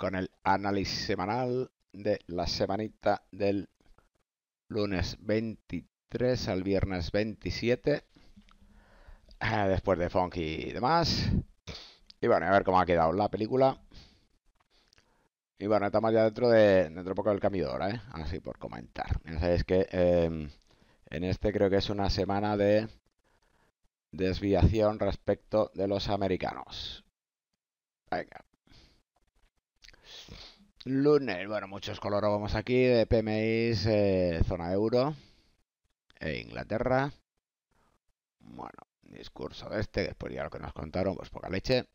con el análisis semanal de la semanita del lunes 23 al viernes 27. Eh, después de Funky y demás. Y bueno, a ver cómo ha quedado la película. Y bueno, estamos ya dentro de dentro poco del cambio ¿eh? así por comentar. Ya sabéis que em, en este creo que es una semana de desviación respecto de los americanos. Venga, Lunes, bueno, muchos coloros vamos aquí de PMI, eh, zona euro e Inglaterra. Bueno, discurso de este, después ya lo que nos contaron, pues poca leche.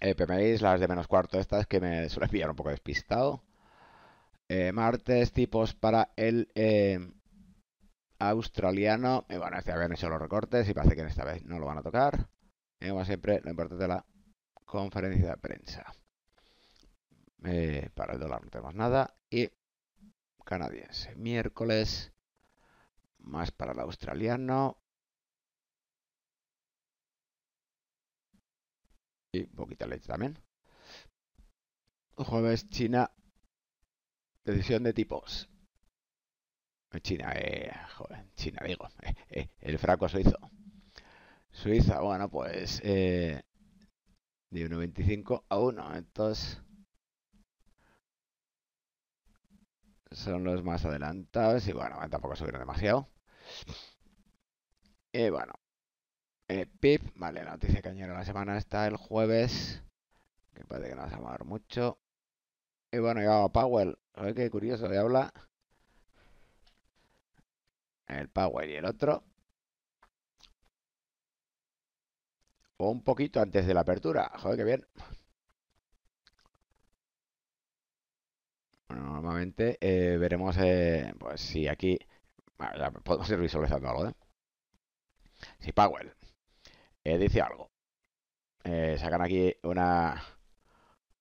Eh, las de menos cuarto estas que me suele pillar un poco despistado. Eh, martes, tipos para el eh, australiano. bueno, este habían hecho los recortes y parece que en esta vez no lo van a tocar. Y como siempre, lo importante de la conferencia de prensa. Eh, para el dólar no tenemos nada. Y canadiense. Miércoles. Más para el australiano. Y poquita leche también. Jueves China. Decisión de tipos. Eh, China, eh, joder, China digo, eh, el fraco suizo. Suiza, bueno, pues de 1,25 a 1, entonces son los más adelantados y bueno, tampoco subieron demasiado. Y eh, bueno, eh, PIP, vale, la noticia cañera de la semana está el jueves, que puede que no va a mover mucho. Y bueno, a Powell, ver qué curioso de habla. El Powell y el otro. O un poquito antes de la apertura, joder, qué bien. Bueno, normalmente eh, veremos eh, pues si aquí... podemos ir visualizando algo, ¿eh? Si Powell eh, dice algo. sacan aquí una,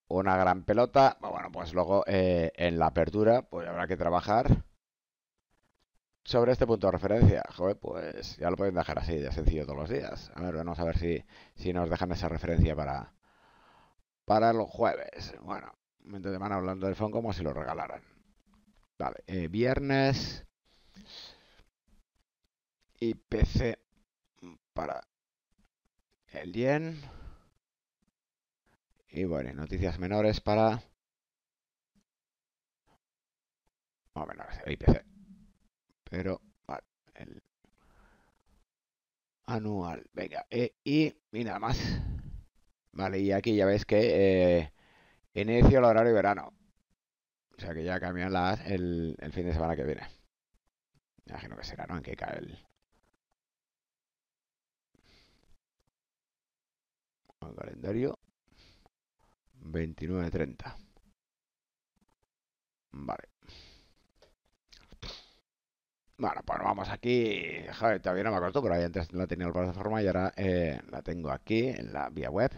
una gran pelota. Pues bueno, pues luego en la apertura pues habrá que trabajar sobre este punto de referencia. Joder, pues ya lo pueden dejar así, de sencillo todos los días. A ver, vamos a ver si, si nos dejan esa referencia para, para los jueves. Bueno, de mano hablando del phone como si lo regalaran. Vale, eh, viernes. IPC para el yen. Y bueno, noticias menores para... No, menores, IPC. Pero, vale, el anual, venga. Eh, y, y nada más. Vale, y aquí ya veis que eh, Inicio el horario verano. O sea que ya cambian las el, fin de semana que viene. imagino que será, ¿no? En que cae el. calendario. 29.30. Vale. Bueno, pues vamos aquí. Joder, todavía no me acuerdo, pero ahí antes la tenía el plataforma y ahora eh, la tengo aquí en la vía web.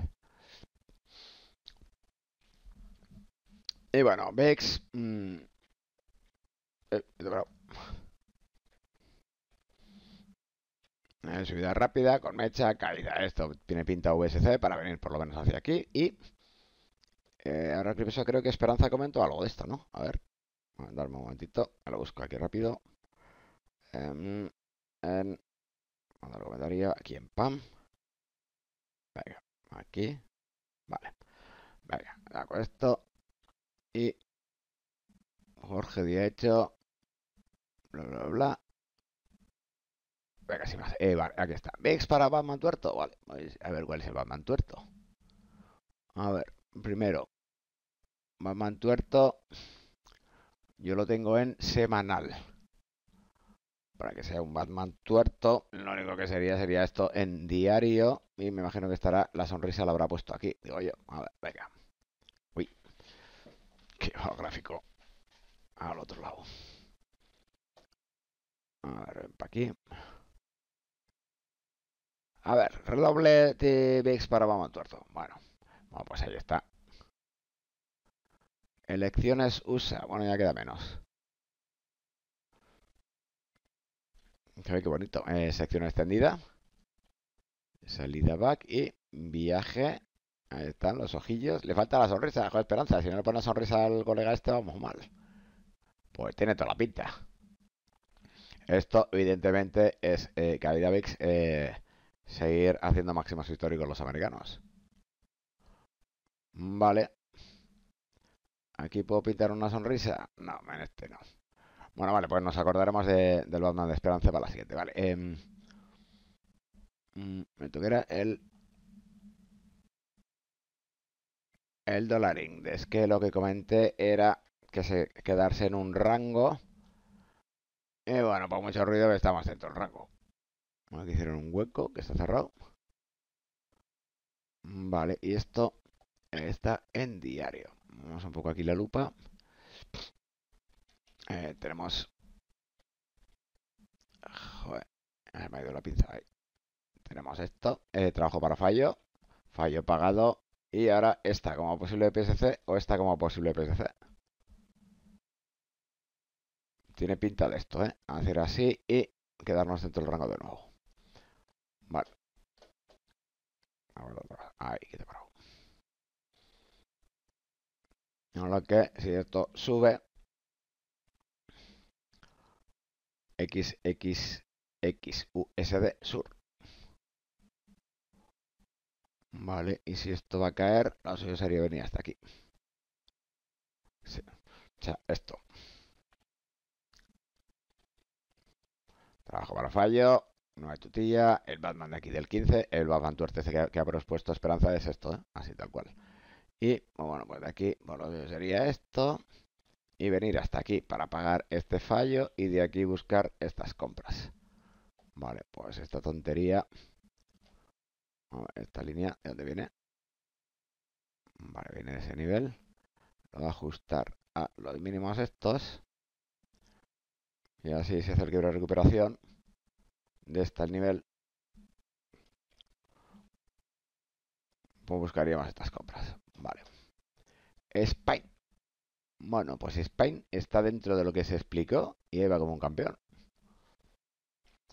Y bueno, Vex... Mm, eh, subida rápida, con mecha, calidad Esto tiene pinta VSC para venir por lo menos hacia aquí. Y eh, ahora creo que Esperanza comentó algo de esto, ¿no? A ver, a un momentito, lo busco aquí rápido. Em, en, lo comentaría aquí en PAM. aquí. Vale. Venga, con esto. Y Jorge hecho Bla, bla, bla. Venga, sin más. Eh, aquí está. Vex para Batman tuerto. Vale, pues, a ver cuál es el Batman tuerto. A ver, primero. Batman tuerto. Yo lo tengo en semanal. Para que sea un Batman tuerto, lo único que sería sería esto en diario. Y me imagino que estará la sonrisa la habrá puesto aquí. Digo yo, a ver, venga que gráfico al otro lado. A ver, para aquí. A ver, redoble de vex para vamos tuerto. Bueno, pues ahí está. Elecciones USA. Bueno, ya queda menos. qué bonito. Eh, sección extendida. Salida back y viaje Ahí están los ojillos. Le falta la sonrisa, joder esperanza. Si no le pone la sonrisa al colega este, vamos mal. Pues tiene toda la pinta. Esto, evidentemente, es eh, eh, seguir haciendo máximos históricos los americanos. Vale. ¿Aquí puedo pintar una sonrisa? No, en este no. Bueno, vale, pues nos acordaremos de, del Batman de Esperanza para la siguiente. Vale. Em, mm, me tuviera el el dólar Es que lo que comenté era que se quedarse en un rango. Y bueno, por mucho ruido estamos dentro del rango. Aquí hicieron un hueco que está cerrado. Vale, y esto está en diario. Vamos un poco aquí la lupa. Eh, tenemos... Joder, eh, me ha ido la pinza ahí. Tenemos esto. Eh, trabajo para fallo. Fallo pagado. Y ahora esta como posible PSC o esta como posible PSC. Tiene pinta de esto, ¿eh? Hacer así y quedarnos dentro del rango de nuevo. Vale. Ahí, que te paro. Ahora que si esto sube, XXXUSD sur. Vale, y si esto va a caer, lo suyo sería venir hasta aquí. O sea, esto. Trabajo para fallo. No hay tutilla. El Batman de aquí del 15. El Batman tuerte que, que ha propuesto Esperanza es esto, ¿eh? así tal cual. Y pues bueno, pues de aquí, bueno, pues sería esto. Y venir hasta aquí para pagar este fallo y de aquí buscar estas compras. Vale, pues esta tontería esta línea, ¿de dónde viene? Vale, viene de ese nivel. Lo voy a ajustar a los mínimos estos. Y así se hace el quiebre de recuperación de este nivel. Pues buscaríamos estas compras. Vale. Spain. Bueno, pues Spain está dentro de lo que se explicó y ahí va como un campeón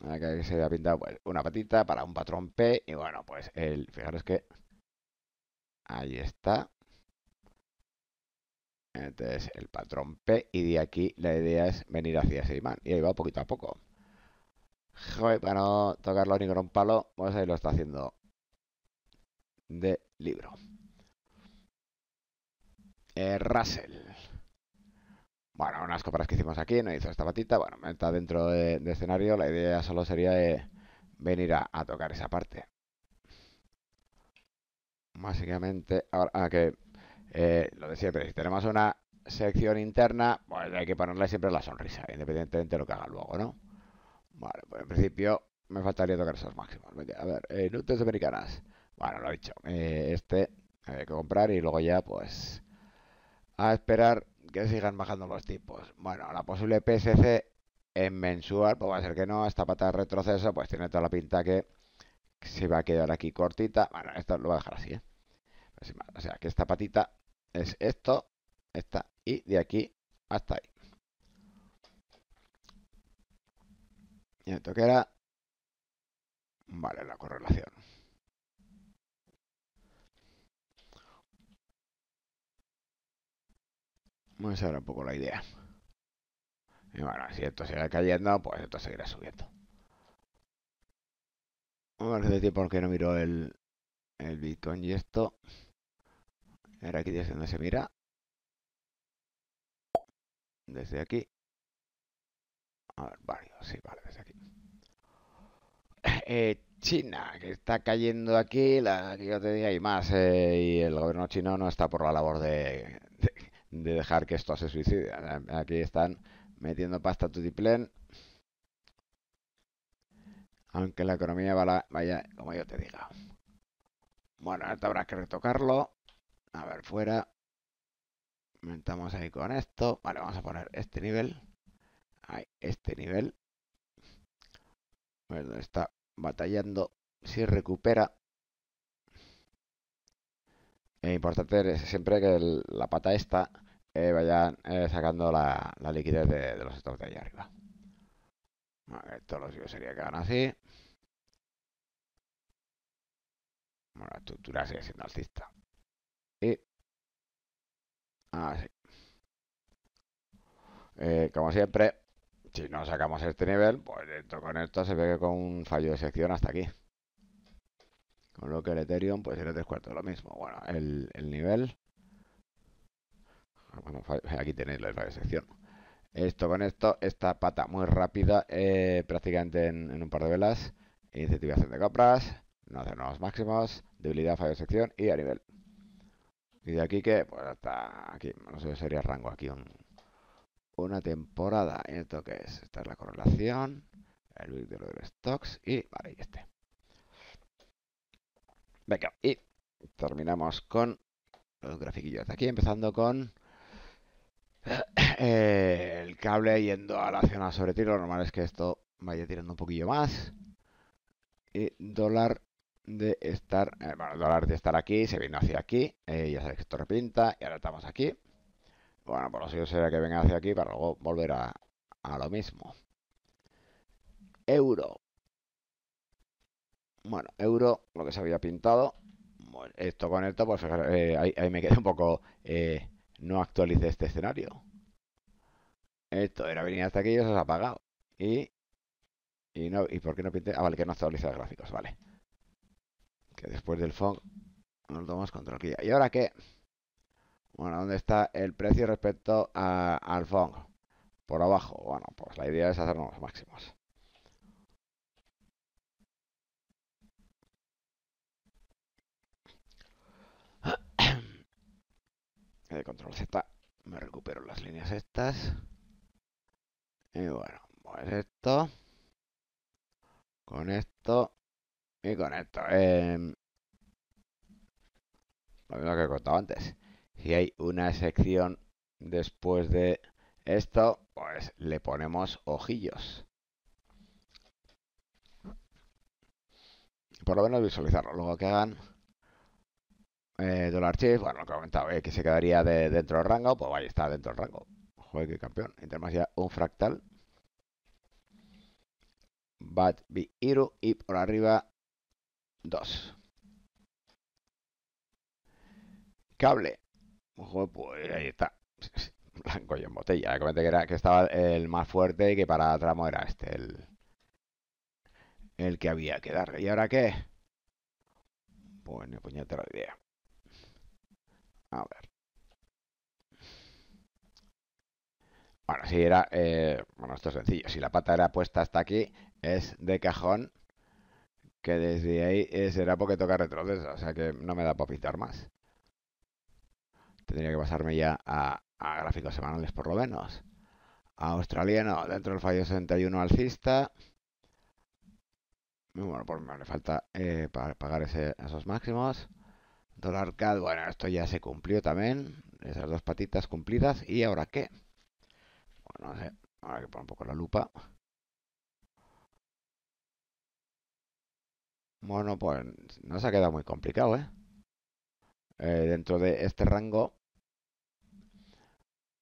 que se había pintado pues, una patita para un patrón P. Y bueno, pues el, fijaros que ahí está. Entonces este el patrón P y de aquí la idea es venir hacia ese imán. Y ahí va poquito a poco. Joder, para no tocarlo ni con un palo, vamos a ver lo está haciendo de libro. Eh, Russell. Bueno, unas compras que hicimos aquí, no hizo esta patita, bueno, está dentro de, escenario, la idea solo sería eh, venir a, tocar esa parte. Básicamente, ahora ah, que eh, lo decía siempre, si tenemos una sección interna, pues hay que ponerle siempre la sonrisa, independientemente de lo que haga luego, ¿no? Vale, pues en principio me faltaría tocar esos máximos. a ver, eh, americanas. Bueno, lo he dicho. Eh, este hay que comprar y luego ya, pues, a esperar que sigan bajando los tipos. Bueno, la posible PSC en mensual, pues va a ser que no. Esta pata de retroceso, pues tiene toda la pinta que se va a quedar aquí cortita. Bueno, esto lo voy a dejar así, ¿eh? pues O sea, que esta patita es esto, esta, y de aquí hasta ahí. Y esto que era... Vale, la correlación. Bueno, esa era un poco la idea. Y bueno, si esto sigue cayendo, pues esto seguirá subiendo. ver hace tiempo que no miro el, el Bitcoin y esto. Ahora aquí desde donde se mira. Desde aquí. A ver, varios, sí, vale, desde aquí. Eh, China, que está cayendo aquí, la que yo te dije, y más, eh, y el gobierno chino no está por la labor de, de dejar que esto se suicide. Aquí están metiendo pasta a Tutiplen. Aunque la economía vaya, como yo te diga. Bueno, ahora habrá que retocarlo. A ver, fuera. Aumentamos ahí con esto. Vale, vamos a poner este nivel. Ahí, este nivel. A está batallando. Si recupera. Es importante siempre que la pata esta eh, vayan eh, sacando la, liquidez de, los stocks de allá arriba. esto lo sería que así. la estructura sigue siendo alcista. Y así. Eh, como siempre, si no sacamos este nivel, pues esto con esto se ve que con un fallo de sección hasta aquí. Con lo que el Ethereum, pues era tres cuartos lo mismo. Bueno, el nivel aquí tenéis la sección. Esto con esto, esta pata muy rápida, eh, prácticamente en, un par de velas. Incentivación de compras, no hacer nuevos máximos, debilidad, fallo de sección y a nivel. Y de aquí que, pues hasta aquí, no sé si sería rango aquí una temporada. ¿Esto que es? Esta es la correlación, el vídeo de los stocks y vale, y este. Venga, y terminamos con los grafiquillos de aquí, empezando con Eh, el cable yendo a la zona sobre tiro Lo normal es que esto vaya tirando un poquillo más. Y dólar de estar, eh, bueno, dólar de estar aquí, se vino hacia aquí, eh, ya sabéis que esto repinta y ahora estamos aquí. Bueno, por lo suyo será que venga hacia aquí para luego volver a, lo mismo. Euro. Bueno, euro, lo que se había pintado. esto con esto, pues ahí, me quedé un poco no actualice este escenario. Esto era venir hasta aquí y eso se ha apagado. Y, y, no, ¿Y por qué no pinté? Ah, vale, que no actualiza los gráficos, vale. Que después del fog nos tomamos control aquí. ¿Y ahora qué? Bueno, ¿dónde está el precio respecto al fog? Por abajo. Bueno, pues la idea es hacernos los máximos. El control Z, me recupero las líneas estas. Y bueno, pues esto. Con esto. Y con esto. Em, lo mismo que he contado antes. Si hay una sección después de esto, pues le ponemos ojillos. Por lo menos visualizarlo. Luego que hagan eh, Dollar bueno, lo que comentaba, eh, que se quedaría de, dentro del rango, pues vaya, está dentro del rango. Joder, que campeón. termas ya un fractal. Bat Big Hero y por arriba dos, Cable. Joder, pues ahí está. Blanco y en botella. Comenté que, era, que estaba el más fuerte y que para tramo era este, el, el que había que darle ¿Y ahora qué? Bueno, pues la idea. A ver. Bueno, si era... Eh, bueno, esto es sencillo. Si la pata era puesta hasta aquí, es de cajón que desde ahí eh, será porque toca retroceso. O sea que no me da para pintar más. Tendría que pasarme ya a, gráficos semanales por lo menos. australiano, dentro del fallo 61 alcista. Bueno, pues me le falta eh, para pagar esos máximos. Dólar CAD, bueno, esto ya se cumplió también. Esas dos patitas cumplidas. ¿Y ahora qué? Bueno, no sé. Ahora que poner un poco la lupa. Bueno, pues no se ha quedado muy complicado, ¿eh? ¿eh? dentro de este rango,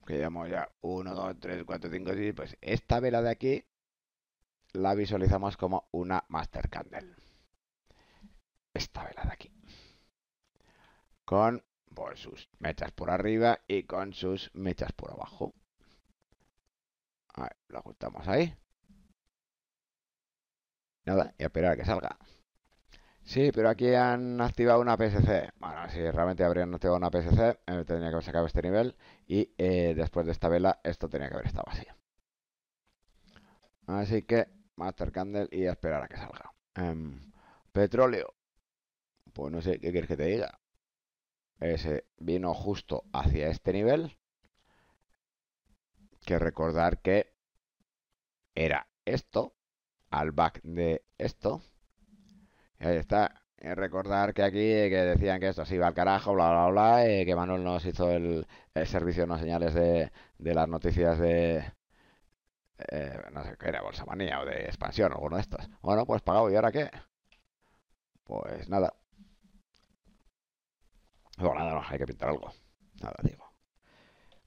que llamo ya 1, 2, 3, 4, 5, 6, pues esta vela de aquí la visualizamos como una Master Candle. Esta vela de aquí con pues, sus mechas por arriba y con sus mechas por abajo. A ver, lo ajustamos ahí. Nada, y esperar a que salga. Sí, pero aquí han activado una PSC. Bueno, si realmente habrían activado una PSC, eh, tendría que haber sacado este nivel. Y eh, después de esta vela, esto tenía que haber estado así. Así que, Master Candle y esperar a que salga. Em, petróleo. Pues no sé, ¿qué quieres que te diga? se vino justo hacia este nivel, que recordar que era esto, al back de esto. y Ahí está. Recordar que aquí que decían que esto se iba al carajo, bla, bla, bla, que Manuel nos hizo el, servicio no señales de, de las noticias de, eh, no sé qué era, Bolsa Manía o de Expansión, alguno de estos. Bueno, pues pagado, ¿y ahora qué? Pues nada, bueno, nada, hay que pintar algo. Nada, digo.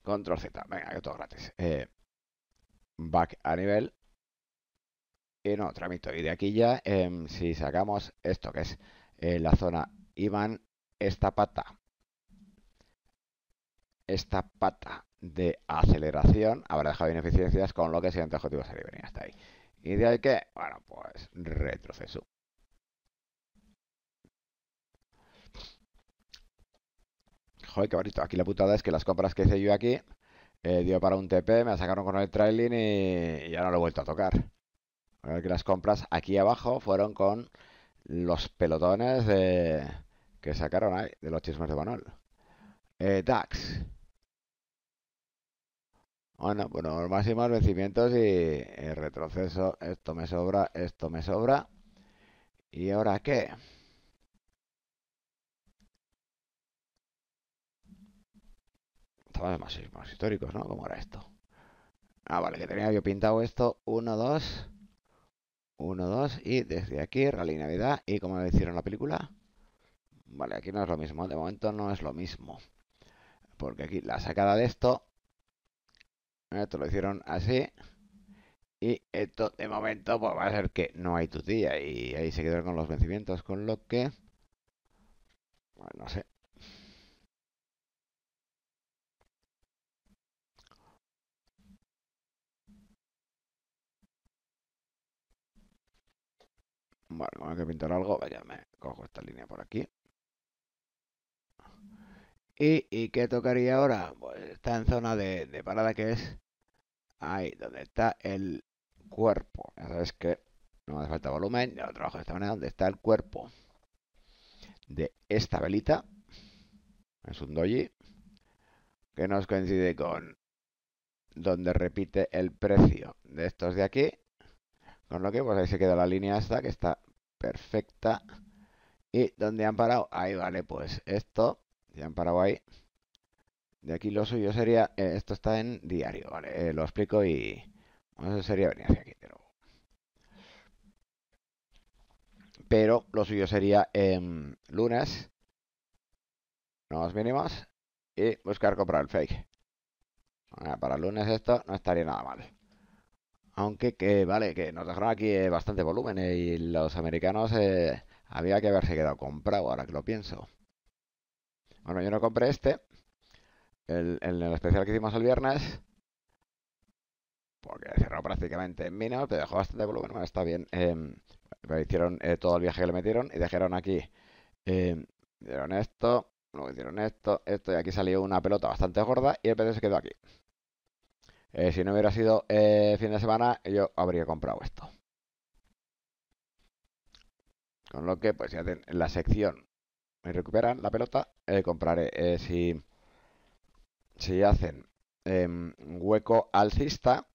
Control Z, venga, que todo gratis. Eh, back a nivel. Y no, tramito. Y de aquí ya, em, si sacamos esto que es eh, la zona Iván, esta pata, esta pata de aceleración habrá dejado ineficiencias con lo que siguiente objetivo sería venir hasta ahí. ¿Y de ahí qué? Bueno, pues retroceso. Joder, qué bonito. Aquí la putada es que las compras que hice yo aquí eh, dio para un TP, me la sacaron con el trailing y, ya no lo he vuelto a tocar. que las compras aquí abajo fueron con los pelotones que sacaron ahí, de los chismes de Banol. Eh, DAX. Bueno, bueno, los máximos vencimientos y eh, retroceso. Esto me sobra, esto me sobra. ¿Y ahora qué? Eh, más, históricos, ¿no? ¿Cómo era esto? Ah, vale, que tenía yo pintado esto. 1, 2. 1, 2. Y desde aquí, Rally Navidad. ¿Y como lo hicieron la película? Vale, aquí no es lo mismo. De momento no es lo mismo. Porque aquí la sacada de esto. Eh, esto lo hicieron así. Y esto de momento pues va a ser que no hay tutía. Y ahí se quedaron con los vencimientos. Con lo que... Bueno, pues, no sé. Bueno, como hay que pintar algo, vaya, me cojo esta línea por aquí. ¿Y, qué tocaría ahora? Pues está en zona de, parada que es ahí, donde está el cuerpo. Ya sabes que no hace falta volumen, yo trabajo de esta manera, donde está el cuerpo de esta velita. Es un doji que nos coincide con donde repite el precio de estos de aquí con lo que pues ahí se queda la línea esta que está perfecta. Y donde han parado, ahí vale, pues esto, ya han parado ahí. De aquí lo suyo sería, eh, esto está en diario, vale, eh, lo explico y eso sería venir hacia aquí Pero lo suyo sería en em, lunes, nos mínimos y buscar comprar el fake. para lunes esto no estaría nada mal. Aunque que, vale, que nos dejaron aquí eh, bastante volumen y los americanos eh, había que haberse quedado comprado, ahora que lo pienso. Bueno, yo no compré este, el, el, especial que hicimos el viernes, porque cerró prácticamente en minas, te dejó bastante volumen, bueno, está bien. Em, hicieron eh, todo el viaje que le metieron y dejaron aquí, hicieron em, esto, luego hicieron esto, esto y aquí salió una pelota bastante gorda y el PC se quedó aquí. Eh, si no hubiera sido eh, fin de semana, yo habría comprado esto. Con lo que, pues si hacen en la sección y recuperan la pelota, eh, compraré. si, si hacen em, hueco alcista,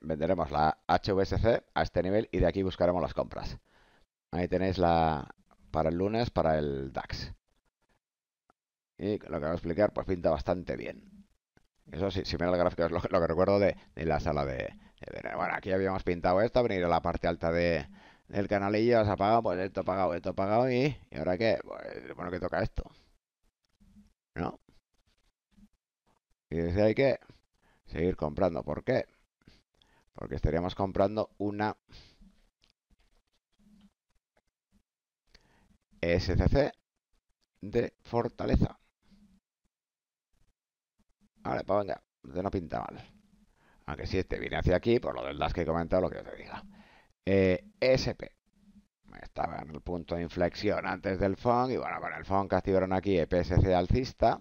venderemos la HVSC a este nivel y de aquí buscaremos las compras. Ahí tenéis la para el lunes, para el DAX. Y lo que voy a explicar, pues pinta bastante bien. Eso sí, si me el gráfico es lo, que recuerdo de, la sala de, Bueno, aquí habíamos pintado esto, venir a la parte alta de, del canalillo, ha apagado, pues esto apagado, esto apagado y, y ahora qué, pues, bueno que toca esto. ¿No? Y dice hay que seguir comprando. ¿Por qué? Porque estaríamos comprando una SCC de fortaleza. Vale, pues venga, no pinta mal. Aunque si este viene hacia aquí, por lo del DAS que he comentado, lo que yo te diga. Eh, SP. Estaba en el punto de inflexión antes del phone. y bueno, con el que activaron aquí e psc alcista.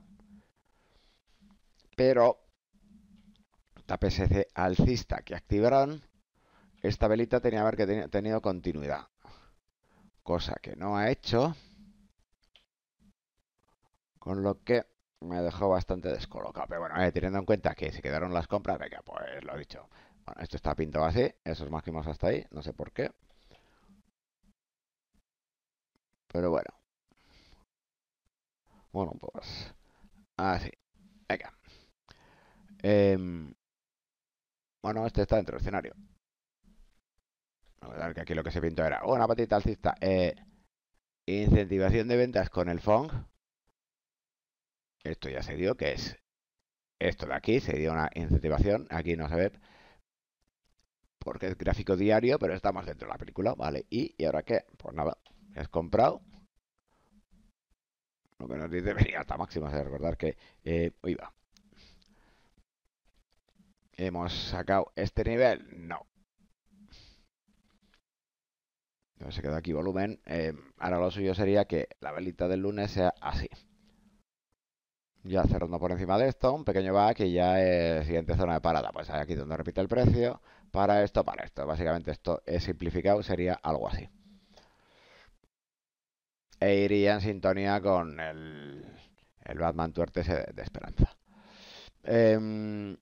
Pero esta e PSC alcista que activaron, esta velita tenía que haber que tenido continuidad. Cosa que no ha hecho. Con lo que me dejó bastante descolocado. Pero bueno, eh, teniendo en cuenta que se quedaron las compras, venga, pues lo he dicho. Bueno, esto está pintado así, esos máximos hasta ahí, no sé por qué. Pero bueno. Bueno, pues... Así. Venga. Em, bueno, este está dentro del escenario. que aquí lo que se pintó era una patita alcista. Eh, incentivación de ventas con el FONG. Esto ya se dio, que es esto de aquí, se dio una incentivación, aquí no se ve, porque es gráfico diario, pero estamos dentro de la película, ¿vale? ¿Y, ahora qué? Pues nada, es comprado. Lo que nos dice venir hasta máxima, es recordar que... Eh, va. ¿Hemos sacado este nivel? No. se quedó aquí volumen. Eh, ahora lo suyo sería que la velita del lunes sea así ya cerrando por encima de esto, un pequeño back y ya es siguiente zona de parada. Pues aquí donde repite el precio, para esto, para esto. Básicamente esto es simplificado, sería algo así. E iría en sintonía con el, Batman tuerte de, Esperanza. Em,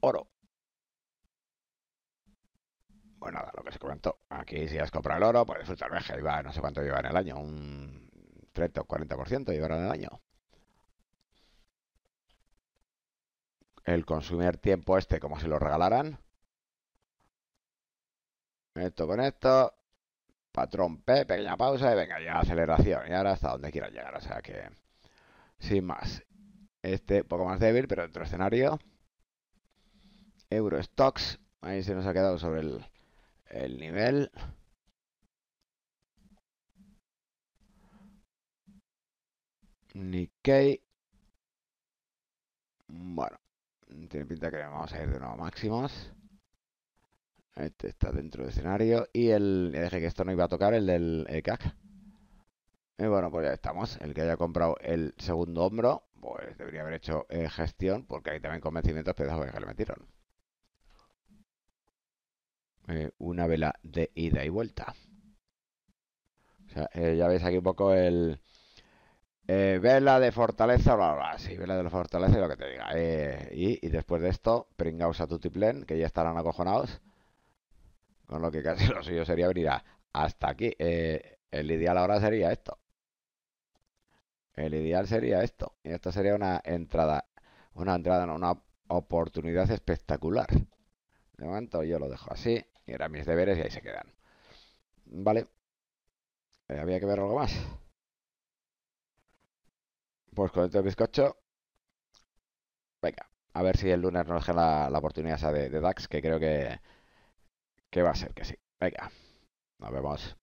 oro. Bueno, pues nada, lo que se comentó. Aquí si has comprado el oro, pues disfrutar el no sé cuánto lleva en el año, un 30 o 40% llevarán el año. El consumir tiempo este como si lo regalaran. Esto con esto. Patrón P, pequeña pausa y venga ya aceleración. Y ahora hasta donde quieran llegar. O sea que... Sin más. Este poco más débil, pero otro escenario. stocks Ahí se nos ha quedado sobre el, el nivel. Nikkei. Bueno, tiene pinta que vamos a ir de nuevo a máximos. Este está dentro del escenario. Y el, dije que esto no iba a tocar, el del cac. Y bueno, pues ya estamos. El que haya comprado el segundo hombro, pues debería haber hecho eh, gestión, porque hay también convencimientos pedazos que le metieron. Eh, una vela de ida y vuelta. O sea, eh, ya veis aquí un poco el, eh, vela de fortaleza, bla, bla, sí, vela de fortaleza y lo que te diga. Eh, y, después de esto, pringaos a Tutiplen, que ya estarán acojonados. Con lo que casi lo suyo sería venir hasta aquí. Eh, el ideal ahora sería esto. El ideal sería esto. Y esto sería una entrada, una entrada, no, una oportunidad espectacular. De momento yo lo dejo así. Y eran mis deberes y ahí se quedan. Vale. había que ver algo más. Pues con este bizcocho. Venga, a ver si el lunes nos deja la, oportunidad esa de, DAX, que creo que, que va a ser que sí. Venga, nos vemos.